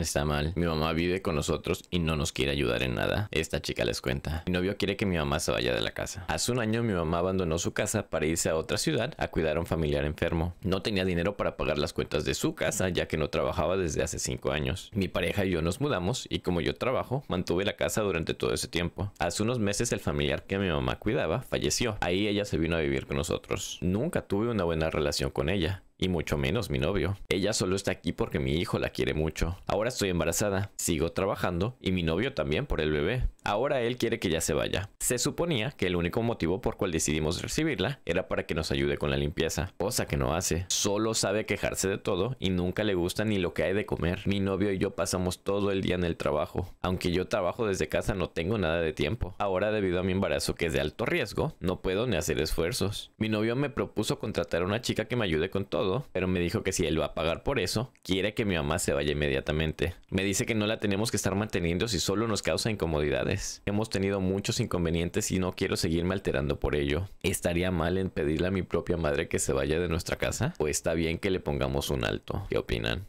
está mal. Mi mamá vive con nosotros y no nos quiere ayudar en nada. Esta chica les cuenta. Mi novio quiere que mi mamá se vaya de la casa. Hace un año mi mamá abandonó su casa para irse a otra ciudad a cuidar a un familiar enfermo. No tenía dinero para pagar las cuentas de su casa ya que no trabajaba desde hace cinco años. Mi pareja y yo nos mudamos y como yo trabajo, mantuve la casa durante todo ese tiempo. Hace unos meses el familiar que mi mamá cuidaba falleció. Ahí ella se vino a vivir con nosotros. Nunca tuve una buena relación con ella y mucho menos mi novio. Ella solo está aquí porque mi hijo la quiere mucho. Ahora estoy embarazada, sigo trabajando y mi novio también por el bebé. Ahora él quiere que ya se vaya. Se suponía que el único motivo por cual decidimos recibirla era para que nos ayude con la limpieza, cosa que no hace. Solo sabe quejarse de todo y nunca le gusta ni lo que hay de comer. Mi novio y yo pasamos todo el día en el trabajo. Aunque yo trabajo desde casa no tengo nada de tiempo. Ahora debido a mi embarazo que es de alto riesgo, no puedo ni hacer esfuerzos. Mi novio me propuso contratar a una chica que me ayude con todo, pero me dijo que si él va a pagar por eso, quiere que mi mamá se vaya inmediatamente. Me dice que no la tenemos que estar manteniendo si solo nos causa incomodidades Hemos tenido muchos inconvenientes y no quiero seguirme alterando por ello. ¿Estaría mal en pedirle a mi propia madre que se vaya de nuestra casa? ¿O pues está bien que le pongamos un alto? ¿Qué opinan?